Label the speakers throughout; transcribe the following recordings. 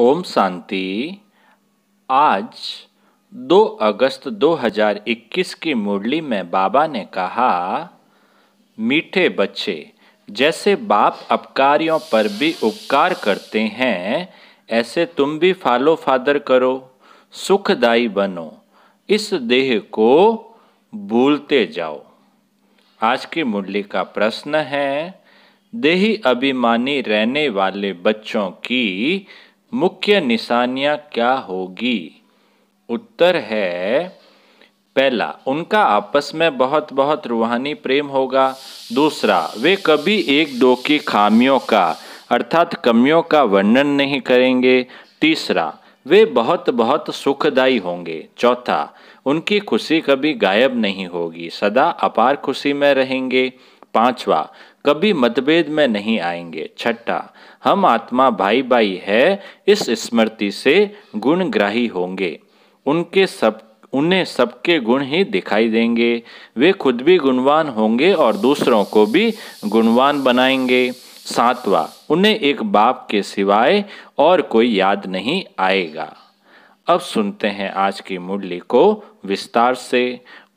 Speaker 1: ओम शांति आज 2 अगस्त 2021 की मुरली में बाबा ने कहा मीठे बच्चे जैसे बाप अपकारियों पर भी उपकार करते हैं ऐसे तुम भी फॉलो फादर करो सुखदायी बनो इस देह को भूलते जाओ आज की मुरली का प्रश्न है देही अभिमानी रहने वाले बच्चों की मुख्य निशानियां क्या होगी उत्तर है पहला उनका आपस में बहुत बहुत रूहानी प्रेम होगा दूसरा वे कभी एक दो की खामियों का अर्थात कमियों का वर्णन नहीं करेंगे तीसरा वे बहुत बहुत सुखदाई होंगे चौथा उनकी खुशी कभी गायब नहीं होगी सदा अपार खुशी में रहेंगे पांचवा कभी मतभेद में नहीं आएंगे छठा हम आत्मा भाई भाई है इस स्मृति से गुणग्राही होंगे उनके सब उन्हें सबके गुण ही दिखाई देंगे वे खुद भी गुणवान होंगे और दूसरों को भी गुणवान बनाएंगे सातवा उन्हें एक बाप के सिवाय और कोई याद नहीं आएगा अब सुनते हैं आज की मुरली को विस्तार से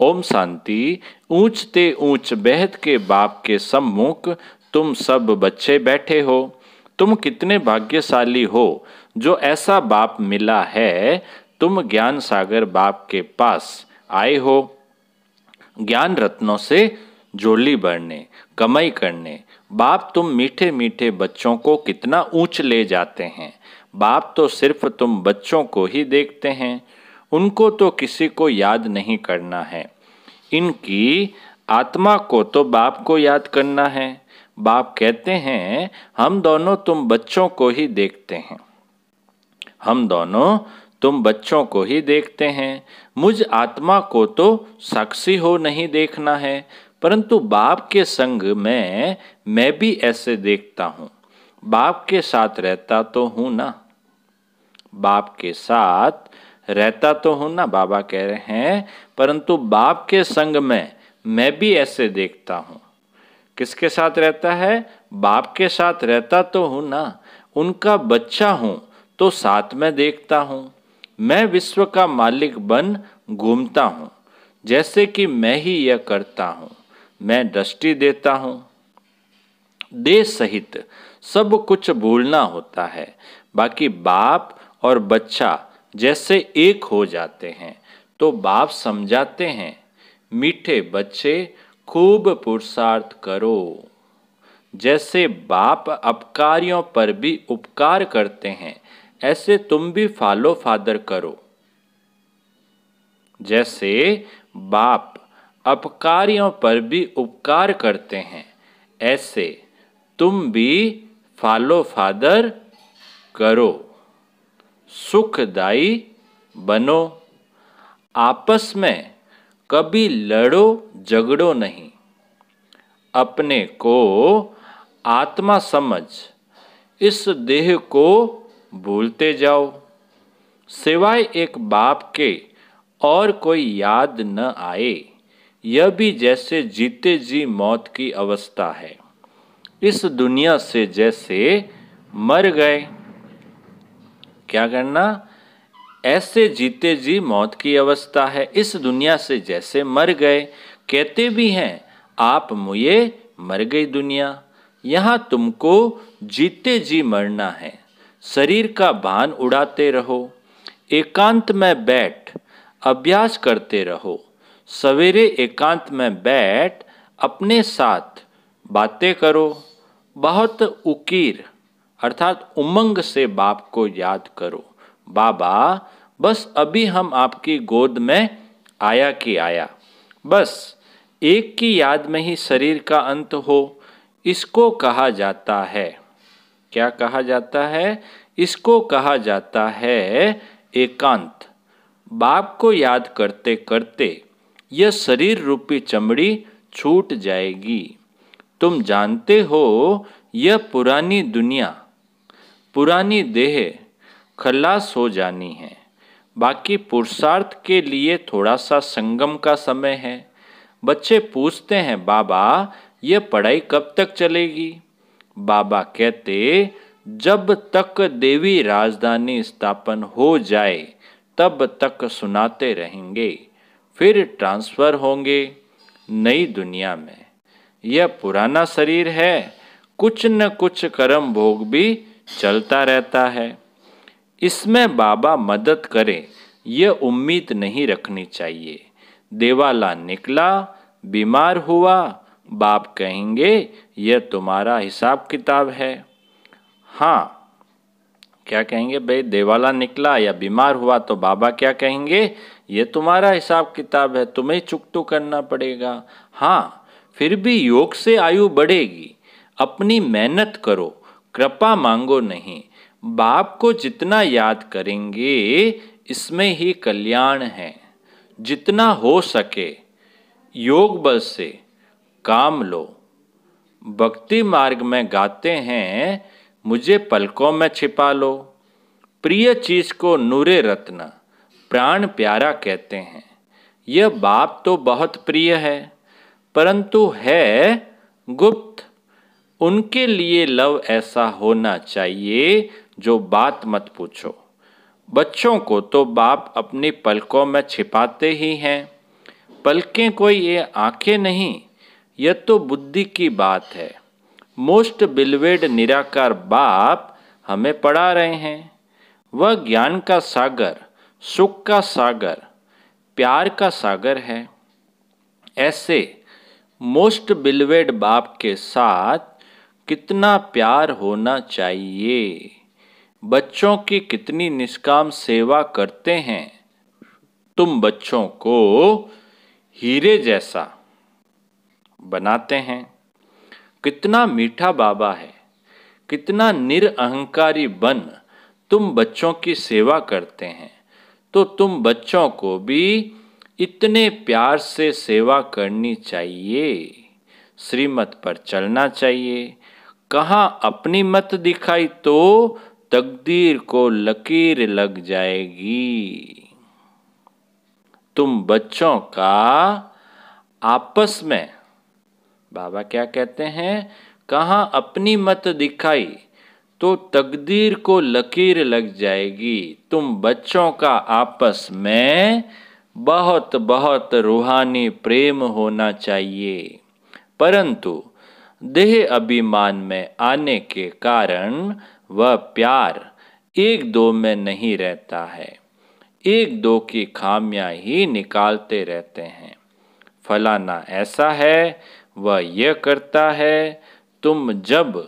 Speaker 1: ओम शांति ऊंचते ऊंच बहत के बाप के सम्मुख तुम सब बच्चे बैठे हो तुम कितने भाग्यशाली हो जो ऐसा बाप मिला है तुम ज्ञान सागर बाप के पास आए हो ज्ञान रत्नों से जोली बढ़ने कमाई करने बाप तुम मीठे मीठे बच्चों को कितना ऊंच ले जाते हैं बाप तो सिर्फ तुम बच्चों को ही देखते हैं उनको तो किसी को याद नहीं करना है इनकी आत्मा को तो बाप को याद करना है बाप कहते हैं हम दोनों तुम बच्चों को ही देखते हैं हम दोनों तुम बच्चों को ही देखते हैं मुझ आत्मा को तो साक्षी हो नहीं देखना है परंतु बाप के संग में मैं भी ऐसे देखता हूँ बाप के साथ रहता तो हूँ ना बाप के साथ रहता तो हूं ना बाबा कह रहे हैं परंतु बाप के संग में मैं भी ऐसे देखता हूं किसके साथ रहता है बाप के साथ रहता तो हूं ना उनका बच्चा हूं तो साथ में देखता हूं मैं विश्व का मालिक बन घूमता हूं जैसे कि मैं ही यह करता हूं मैं दृष्टि देता हूं देश सहित सब कुछ भूलना होता है बाकी बाप और बच्चा जैसे एक हो जाते हैं तो बाप समझाते हैं मीठे बच्चे खूब पुरुषार्थ करो जैसे बाप अपकारियों पर भी उपकार करते हैं ऐसे तुम भी फॉलो फादर करो जैसे बाप अपकारियों पर भी उपकार करते हैं ऐसे तुम भी फॉलो फादर करो सुखदायी बनो आपस में कभी लड़ो झगड़ो नहीं अपने को आत्मा समझ इस देह को भूलते जाओ सिवाय एक बाप के और कोई याद न आए यह भी जैसे जीते जी मौत की अवस्था है इस दुनिया से जैसे मर गए क्या करना ऐसे जीते जी मौत की अवस्था है इस दुनिया से जैसे मर गए कहते भी हैं आप मुये मर गई दुनिया यहाँ तुमको जीते जी मरना है शरीर का भान उड़ाते रहो एकांत में बैठ अभ्यास करते रहो सवेरे एकांत में बैठ अपने साथ बातें करो बहुत उकीर अर्थात उमंग से बाप को याद करो बाबा बस अभी हम आपकी गोद में आया कि आया बस एक की याद में ही शरीर का अंत हो इसको कहा जाता है क्या कहा जाता है इसको कहा जाता है एकांत बाप को याद करते करते यह शरीर रूपी चमड़ी छूट जाएगी तुम जानते हो यह पुरानी दुनिया पुरानी देह खलास हो जानी है बाकी पुरुषार्थ के लिए थोड़ा सा संगम का समय है बच्चे पूछते हैं बाबा यह पढ़ाई कब तक चलेगी बाबा कहते जब तक देवी राजधानी स्थापन हो जाए तब तक सुनाते रहेंगे फिर ट्रांसफ़र होंगे नई दुनिया में यह पुराना शरीर है कुछ न कुछ कर्म भोग भी चलता रहता है इसमें बाबा मदद करें ये उम्मीद नहीं रखनी चाहिए देवाला निकला बीमार हुआ बाप कहेंगे यह तुम्हारा हिसाब किताब है हाँ क्या कहेंगे भाई देवाला निकला या बीमार हुआ तो बाबा क्या कहेंगे ये तुम्हारा हिसाब किताब है तुम्हें तो करना पड़ेगा हाँ फिर भी योग से आयु बढ़ेगी अपनी मेहनत करो कृपा मांगो नहीं बाप को जितना याद करेंगे इसमें ही कल्याण है जितना हो सके योग बल से काम लो भक्ति मार्ग में गाते हैं मुझे पलकों में छिपा लो प्रिय चीज को नूरे रत्न प्राण प्यारा कहते हैं यह बाप तो बहुत प्रिय है परंतु है गुप्त उनके लिए लव ऐसा होना चाहिए जो बात मत पूछो बच्चों को तो बाप अपनी पलकों में छिपाते ही हैं पलकें कोई ये आंखें नहीं यह तो बुद्धि की बात है मोस्ट बिलवेड निराकार बाप हमें पढ़ा रहे हैं वह ज्ञान का सागर सुख का सागर प्यार का सागर है ऐसे मोस्ट बिलवेड बाप के साथ कितना प्यार होना चाहिए बच्चों की कितनी निष्काम सेवा करते हैं तुम बच्चों को हीरे जैसा बनाते हैं कितना मीठा बाबा है कितना निरअहंकारी बन तुम बच्चों की सेवा करते हैं तो तुम बच्चों को भी इतने प्यार से सेवा करनी चाहिए श्रीमत पर चलना चाहिए कहा अपनी मत दिखाई तो तकदीर को लकीर लग जाएगी तुम बच्चों का आपस में बाबा क्या कहते हैं कहा अपनी मत दिखाई तो तकदीर को लकीर लग जाएगी तुम बच्चों का आपस में बहुत बहुत रूहानी प्रेम होना चाहिए परंतु देह अभिमान में आने के कारण वह प्यार एक दो में नहीं रहता है एक दो की खामियां ही निकालते रहते हैं फलाना ऐसा है वह यह करता है तुम जब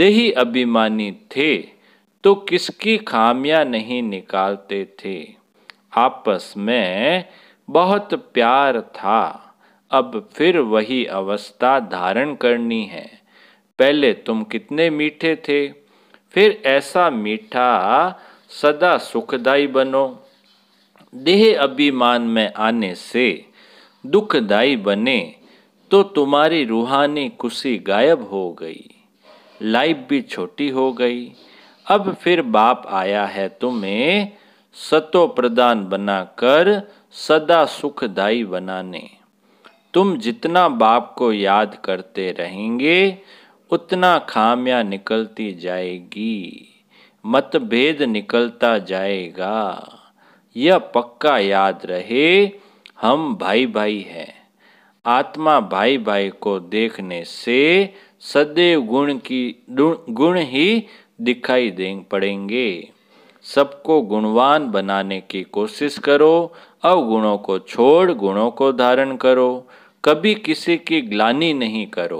Speaker 1: देही अभिमानी थे तो किसकी खामियां नहीं निकालते थे आपस में बहुत प्यार था अब फिर वही अवस्था धारण करनी है पहले तुम कितने मीठे थे फिर ऐसा मीठा सदा सुखदाई बनो देह अभिमान में आने से दुखदाई बने तो तुम्हारी रूहानी खुशी गायब हो गई लाइफ भी छोटी हो गई अब फिर बाप आया है तुम्हें सतो प्रदान बनाकर सदा सुखदाई बनाने तुम जितना बाप को याद करते रहेंगे उतना खामिया निकलती जाएगी मतभेद निकलता जाएगा यह पक्का याद रहे हम भाई भाई हैं आत्मा भाई भाई को देखने से सदैव गुण की गुण ही दिखाई दे पड़ेंगे सबको गुणवान बनाने की कोशिश करो अवगुणों को छोड़ गुणों को धारण करो कभी किसी की ग्लानी नहीं करो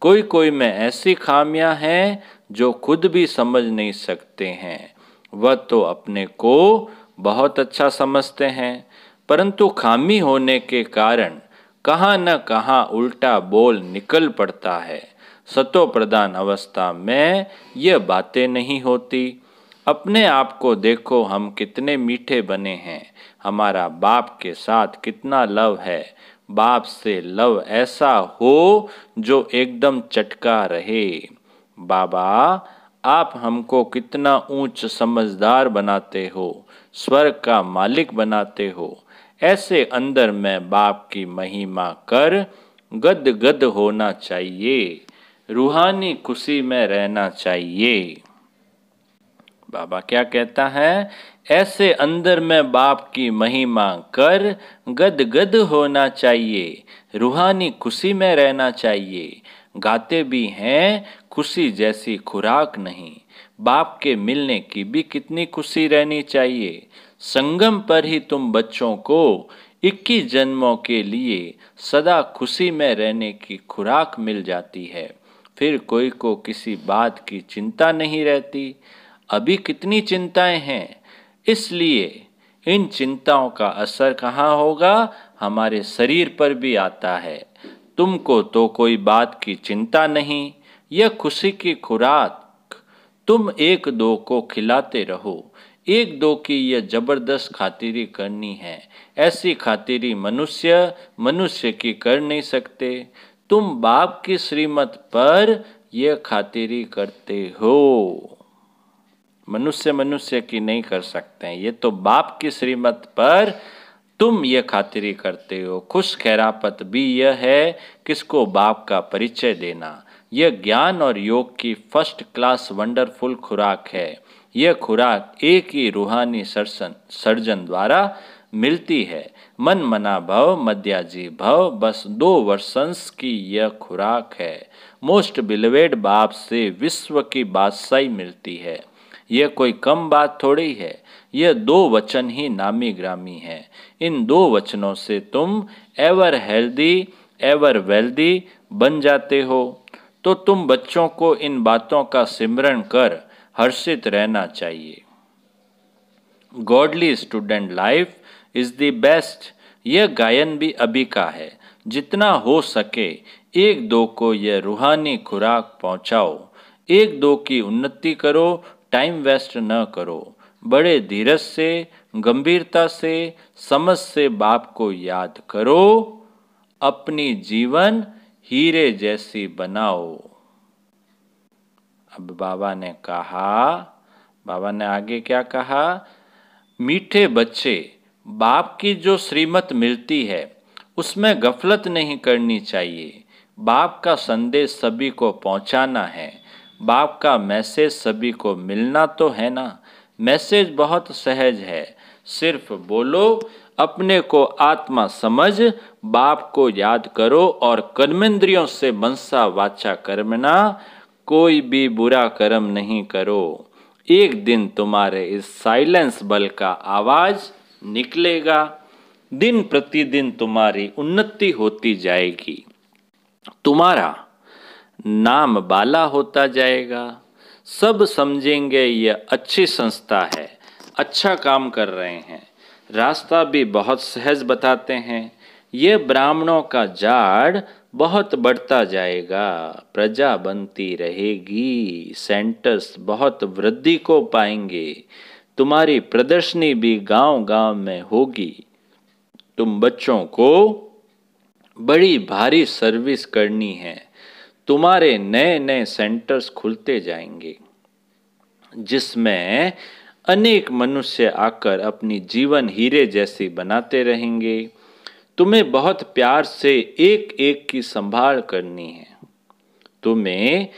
Speaker 1: कोई कोई में ऐसी खामियां हैं जो खुद भी समझ नहीं सकते हैं वह तो अपने को बहुत अच्छा समझते हैं परंतु खामी होने के कारण कहाँ न कहाँ उल्टा बोल निकल पड़ता है सतो प्रधान अवस्था में यह बातें नहीं होती अपने आप को देखो हम कितने मीठे बने हैं हमारा बाप के साथ कितना लव है बाप से लव ऐसा हो जो एकदम चटका रहे बाबा आप हमको कितना ऊंच समझदार बनाते हो स्वर्ग का मालिक बनाते हो ऐसे अंदर में बाप की महिमा कर गद गद होना चाहिए रूहानी खुशी में रहना चाहिए बाबा क्या कहता है ऐसे अंदर में बाप की महिमा कर गद गद होना चाहिए रूहानी खुशी में रहना चाहिए गाते भी हैं खुशी जैसी खुराक नहीं बाप के मिलने की भी कितनी खुशी रहनी चाहिए संगम पर ही तुम बच्चों को 21 जन्मों के लिए सदा खुशी में रहने की खुराक मिल जाती है फिर कोई को किसी बात की चिंता नहीं रहती अभी कितनी चिंताएं हैं इसलिए इन चिंताओं का असर कहाँ होगा हमारे शरीर पर भी आता है तुमको तो कोई बात की चिंता नहीं यह खुशी की खुराक तुम एक दो को खिलाते रहो एक दो की यह जबरदस्त खातिरी करनी है ऐसी खातिरी मनुष्य मनुष्य की कर नहीं सकते तुम बाप की श्रीमत पर यह खातिरी करते हो मनुष्य मनुष्य की नहीं कर सकते हैं ये तो बाप की श्रीमत पर तुम ये खातिरी करते हो खुश खैरापत भी यह है किसको बाप का परिचय देना यह ज्ञान और योग की फर्स्ट क्लास वंडरफुल खुराक है यह खुराक एक ही रूहानी सरसन सर्जन द्वारा मिलती है मन मना भव मध्याजी भव बस दो वर्षंस की यह खुराक है मोस्ट बिलवेड बाप से विश्व की बादशाही मिलती है यह कोई कम बात थोड़ी है यह दो वचन ही नामी ग्रामी है इन दो वचनों से तुम एवर हेल्दी एवर वेल्दी बन जाते हो तो तुम बच्चों को इन बातों का सिमरण कर हर्षित रहना चाहिए godly student life is the best यह गायन भी अभी का है जितना हो सके एक दो को यह रूहानी खुराक पहुंचाओ एक दो की उन्नति करो टाइम वेस्ट न करो बड़े धीरज से गंभीरता से समझ से बाप को याद करो अपनी जीवन हीरे जैसी बनाओ अब बाबा ने कहा बाबा ने आगे क्या कहा मीठे बच्चे बाप की जो श्रीमत मिलती है उसमें गफलत नहीं करनी चाहिए बाप का संदेश सभी को पहुंचाना है बाप का मैसेज सभी को मिलना तो है ना मैसेज बहुत सहज है सिर्फ बोलो अपने को आत्मा समझ बाप को याद करो और कर्मेंद्रियों से मनसा वाचा कर्मना कोई भी बुरा कर्म नहीं करो एक दिन तुम्हारे इस साइलेंस बल का आवाज निकलेगा दिन प्रतिदिन तुम्हारी उन्नति होती जाएगी तुम्हारा नाम बाला होता जाएगा सब समझेंगे ये अच्छी संस्था है अच्छा काम कर रहे हैं रास्ता भी बहुत सहज बताते हैं ये ब्राह्मणों का जाड़ बहुत बढ़ता जाएगा प्रजा बनती रहेगी सेंटर्स बहुत वृद्धि को पाएंगे तुम्हारी प्रदर्शनी भी गांव गांव में होगी तुम बच्चों को बड़ी भारी सर्विस करनी है तुम्हारे नए नए सेंटर्स खुलते जाएंगे जिसमें अनेक मनुष्य आकर अपनी जीवन हीरे जैसी बनाते रहेंगे तुम्हें बहुत प्यार से एक एक की संभाल करनी है तुम्हें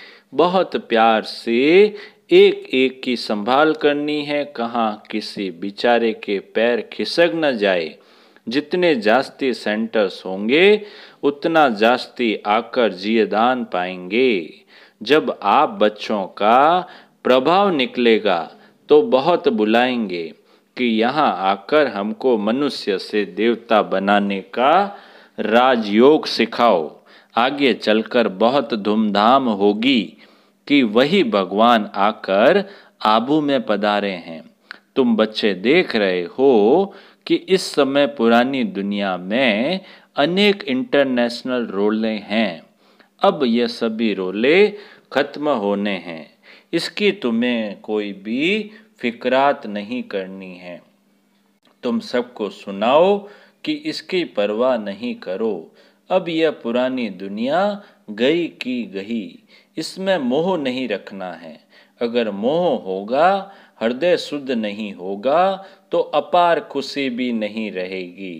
Speaker 1: बहुत प्यार से एक एक की संभाल करनी है कहाँ किसी बिचारे के पैर खिसक न जाए जितने जास्ती सेंटर्स होंगे उतना जास्ती आकर जियदान पाएंगे जब आप बच्चों का प्रभाव निकलेगा तो बहुत बुलाएंगे कि यहाँ आकर हमको मनुष्य से देवता बनाने का राजयोग सिखाओ आगे चलकर बहुत धूमधाम होगी कि वही भगवान आकर आबू में पधारे हैं तुम बच्चे देख रहे हो कि इस समय पुरानी दुनिया में अनेक इंटरनेशनल रोले हैं अब ये सभी रोले ख़त्म होने हैं इसकी तुम्हें कोई भी फिक्रात नहीं करनी है तुम सबको सुनाओ कि इसकी परवाह नहीं करो अब यह पुरानी दुनिया गई की गई इसमें मोह नहीं रखना है अगर मोह होगा हृदय शुद्ध नहीं होगा तो अपार खुशी भी नहीं रहेगी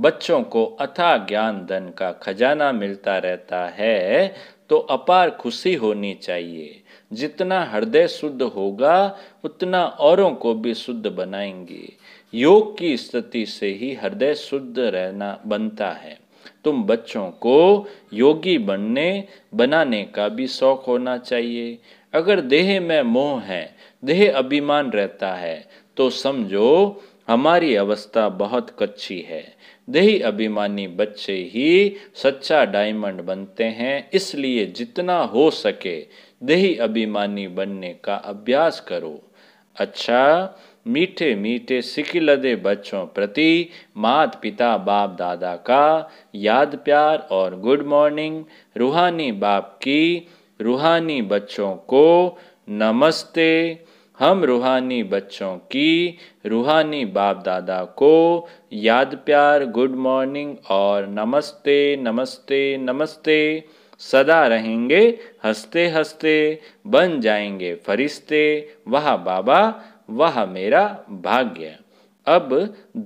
Speaker 1: बच्चों को अथा ज्ञान धन का खजाना मिलता रहता है तो अपार खुशी होनी चाहिए जितना हृदय शुद्ध होगा उतना औरों को भी शुद्ध बनाएंगे योग की स्थिति से ही हृदय शुद्ध रहना बनता है तुम बच्चों को योगी बनने बनाने का भी शौक होना चाहिए अगर देह में मोह है देह अभिमान रहता है तो समझो हमारी अवस्था बहुत कच्ची है देही अभिमानी बच्चे ही सच्चा डायमंड बनते हैं इसलिए जितना हो सके देही अभिमानी बनने का अभ्यास करो अच्छा मीठे मीठे सिकिलदे बच्चों प्रति मात पिता बाप दादा का याद प्यार और गुड मॉर्निंग रूहानी बाप की रूहानी बच्चों को नमस्ते हम रूहानी बच्चों की रूहानी बाप दादा को याद प्यार गुड मॉर्निंग और नमस्ते नमस्ते नमस्ते सदा रहेंगे हंसते हंसते बन जाएंगे फरिश्ते वह बाबा वह मेरा भाग्य अब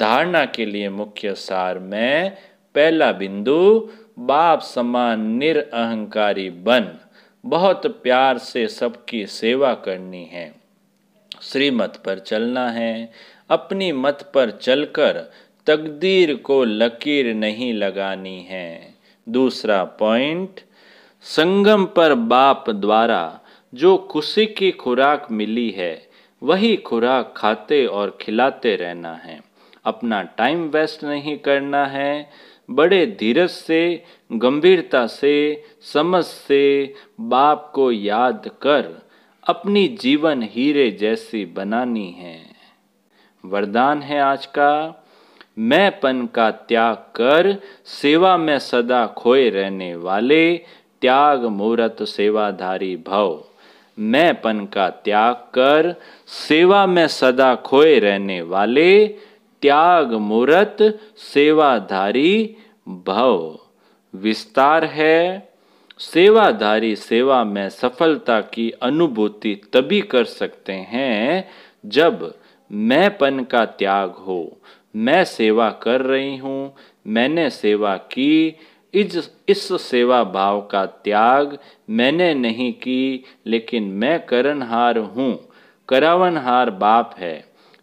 Speaker 1: धारणा के लिए मुख्य सार में पहला बिंदु बाप समान अहंकारी बन बहुत प्यार से सबकी सेवा करनी है श्रीमत पर चलना है अपनी मत पर चलकर तकदीर को लकीर नहीं लगानी है दूसरा पॉइंट संगम पर बाप द्वारा जो खुशी की खुराक मिली है वही खुराक खाते और खिलाते रहना है अपना टाइम वेस्ट नहीं करना है बड़े धीरज से गंभीरता से समझ से बाप को याद कर अपनी जीवन हीरे जैसी बनानी है वरदान है आज का मैंपन का त्याग कर सेवा में सदा खोए रहने वाले त्याग मूर्त सेवाधारी भव मैंपन का त्याग कर सेवा में सदा खोए रहने वाले त्याग मूर्त सेवाधारी भव विस्तार है सेवाधारी सेवा में सफलता की अनुभूति तभी कर सकते हैं जब मैंपन का त्याग हो मैं सेवा कर रही हूँ मैंने सेवा की इस इस सेवा भाव का त्याग मैंने नहीं की लेकिन मैं करणहार हूँ करावनहार बाप है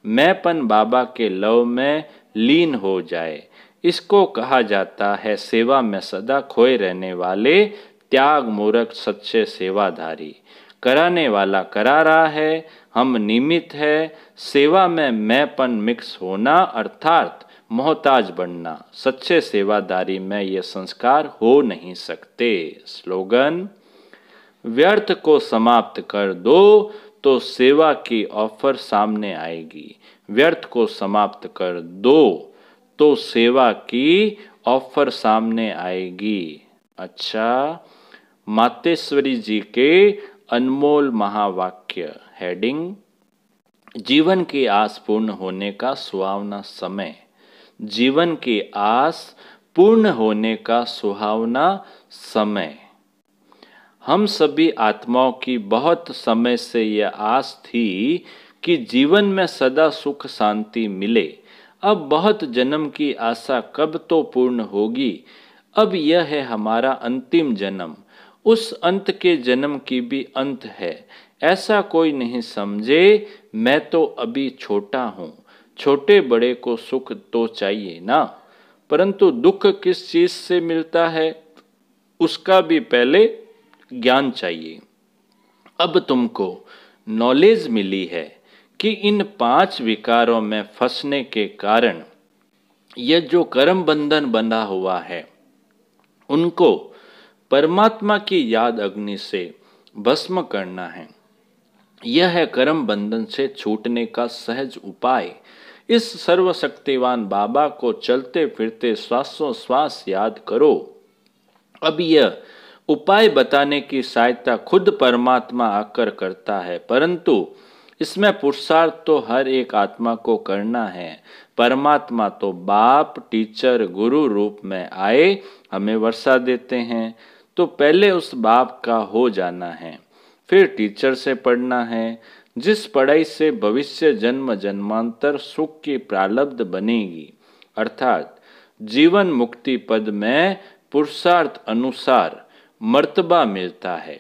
Speaker 1: मैंपन बाबा के लव में लीन हो जाए इसको कहा जाता है सेवा में सदा खोए रहने वाले त्याग मूर्ख सच्चे सेवाधारी कराने वाला करा रहा है हम निमित है सेवा में मैंपन मिक्स होना अर्थात मोहताज बनना सच्चे सेवादारी में ये संस्कार हो नहीं सकते स्लोगन व्यर्थ को समाप्त कर दो तो सेवा की ऑफर सामने आएगी व्यर्थ को समाप्त कर दो तो सेवा की ऑफर सामने आएगी अच्छा मातेश्वरी जी के अनमोल महावाक्य हेडिंग जीवन की आस पूर्ण होने का सुहावना समय जीवन की आस पूर्ण होने का सुहावना समय हम सभी आत्माओं की बहुत समय से यह आस थी कि जीवन में सदा सुख शांति मिले अब बहुत जन्म की आशा कब तो पूर्ण होगी अब यह है हमारा अंतिम जन्म उस अंत के जन्म की भी अंत है ऐसा कोई नहीं समझे मैं तो अभी छोटा हूँ छोटे बड़े को सुख तो चाहिए ना परंतु दुख किस चीज़ से मिलता है उसका भी पहले ज्ञान चाहिए अब तुमको नॉलेज मिली है कि इन पांच विकारों में फंसने के कारण यह जो कर्म बंधन बंधा हुआ है उनको परमात्मा की याद अग्नि से भस्म करना है यह है कर्म बंधन से छूटने का सहज उपाय इस सर्वशक्तिवान बाबा को चलते फिरते श्वासों श्वास याद करो अब यह उपाय बताने की सहायता खुद परमात्मा आकर करता है परंतु इसमें पुरुषार्थ तो हर एक आत्मा को करना है परमात्मा तो बाप टीचर गुरु रूप में आए हमें वर्षा देते हैं तो पहले उस बाप का हो जाना है फिर टीचर से पढ़ना है जिस पढ़ाई से भविष्य जन्म जन्मांतर सुख की प्रालब्ध बनेगी अर्थात जीवन मुक्ति पद में पुरुषार्थ अनुसार मर्तबा मिलता है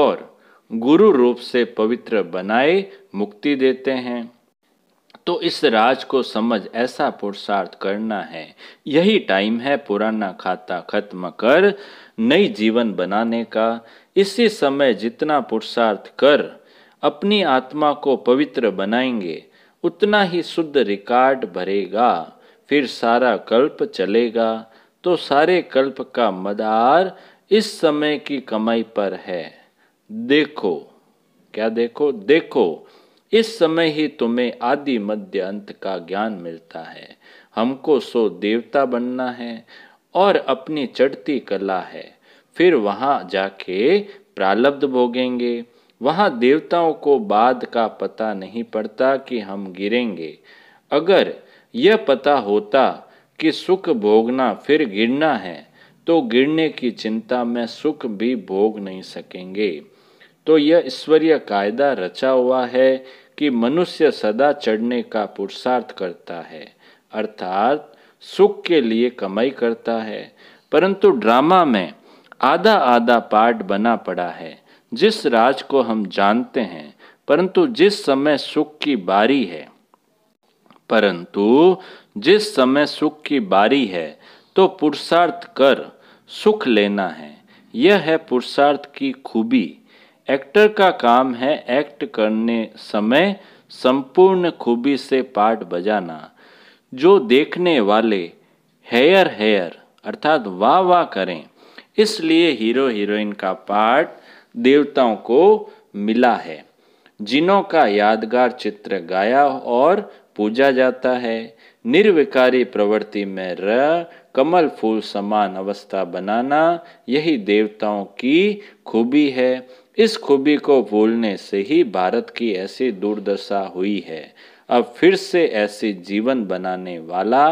Speaker 1: और गुरु रूप से पवित्र बनाए मुक्ति देते हैं तो इस राज को समझ ऐसा पुरुषार्थ करना है यही टाइम है पुराना खाता खत्म कर नई जीवन बनाने का इसी समय जितना पुरुषार्थ कर अपनी आत्मा को पवित्र बनाएंगे उतना ही शुद्ध रिकॉर्ड भरेगा फिर सारा कल्प चलेगा तो सारे कल्प का मदार इस समय की कमाई पर है देखो क्या देखो देखो इस समय ही तुम्हें आदि मध्य अंत का ज्ञान मिलता है हमको सो देवता बनना है और अपनी चढ़ती कला है फिर वहां जाके प्रालब्ध भोगेंगे वहाँ देवताओं को बाद का पता नहीं पड़ता कि हम गिरेंगे अगर यह पता होता कि सुख भोगना फिर गिरना है तो गिरने की चिंता में सुख भी भोग नहीं सकेंगे तो यह ईश्वरीय कायदा रचा हुआ है कि मनुष्य सदा चढ़ने का पुरुषार्थ करता है अर्थात सुख के लिए कमाई करता है परंतु ड्रामा में आधा आधा पार्ट बना पड़ा है जिस राज को हम जानते हैं परंतु जिस समय सुख की बारी है परंतु जिस समय सुख की बारी है तो पुरुषार्थ कर सुख लेना है यह है पुरुषार्थ की खूबी एक्टर का काम है एक्ट करने समय संपूर्ण खूबी से पार्ट बजाना जो देखने वाले हेयर हेयर अर्थात वाह वाह करें इसलिए हीरो हीरोइन का पार्ट देवताओं को मिला है जिनों का यादगार चित्र गाया और पूजा जाता है निर्विकारी प्रवृत्ति में र कमल फूल समान अवस्था बनाना यही देवताओं की खूबी है इस खूबी को भूलने से ही भारत की ऐसी दुर्दशा हुई है अब फिर से ऐसी जीवन बनाने वाला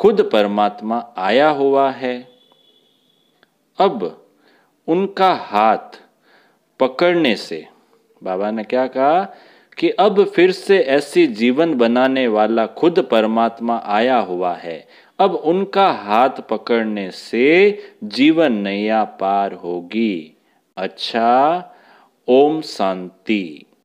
Speaker 1: खुद परमात्मा आया हुआ है अब उनका हाथ पकड़ने से बाबा ने क्या कहा कि अब फिर से ऐसी जीवन बनाने वाला खुद परमात्मा आया हुआ है अब उनका हाथ पकड़ने से जीवन नैया पार होगी अच्छा ओम शांति